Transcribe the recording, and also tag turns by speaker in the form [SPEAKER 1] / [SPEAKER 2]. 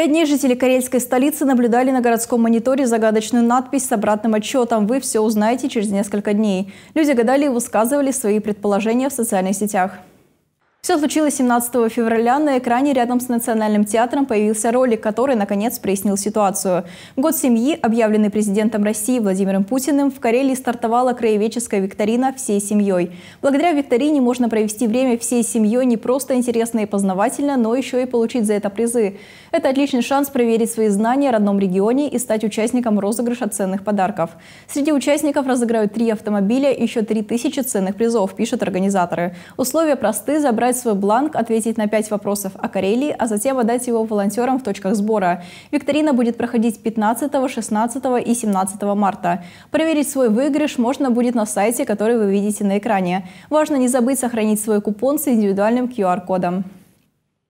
[SPEAKER 1] Пять дней жители карельской столицы наблюдали на городском мониторе загадочную надпись с обратным отчетом «Вы все узнаете через несколько дней». Люди гадали и высказывали свои предположения в социальных сетях. Все случилось 17 февраля. На экране рядом с Национальным театром появился ролик, который, наконец, прояснил ситуацию. Год семьи, объявленный президентом России Владимиром Путиным, в Карелии стартовала краеведческая викторина «Всей семьей». Благодаря викторине можно провести время всей семьей не просто интересно и познавательно, но еще и получить за это призы. Это отличный шанс проверить свои знания о родном регионе и стать участником розыгрыша ценных подарков. Среди участников разыграют три автомобиля и еще три тысячи ценных призов, пишут организаторы. Условия просты – забрать свой бланк, ответить на 5 вопросов о Карелии, а затем отдать его волонтерам в точках сбора. Викторина будет проходить 15, 16 и 17 марта. Проверить свой выигрыш можно будет на сайте, который вы видите на экране. Важно не забыть сохранить свой купон с индивидуальным QR-кодом.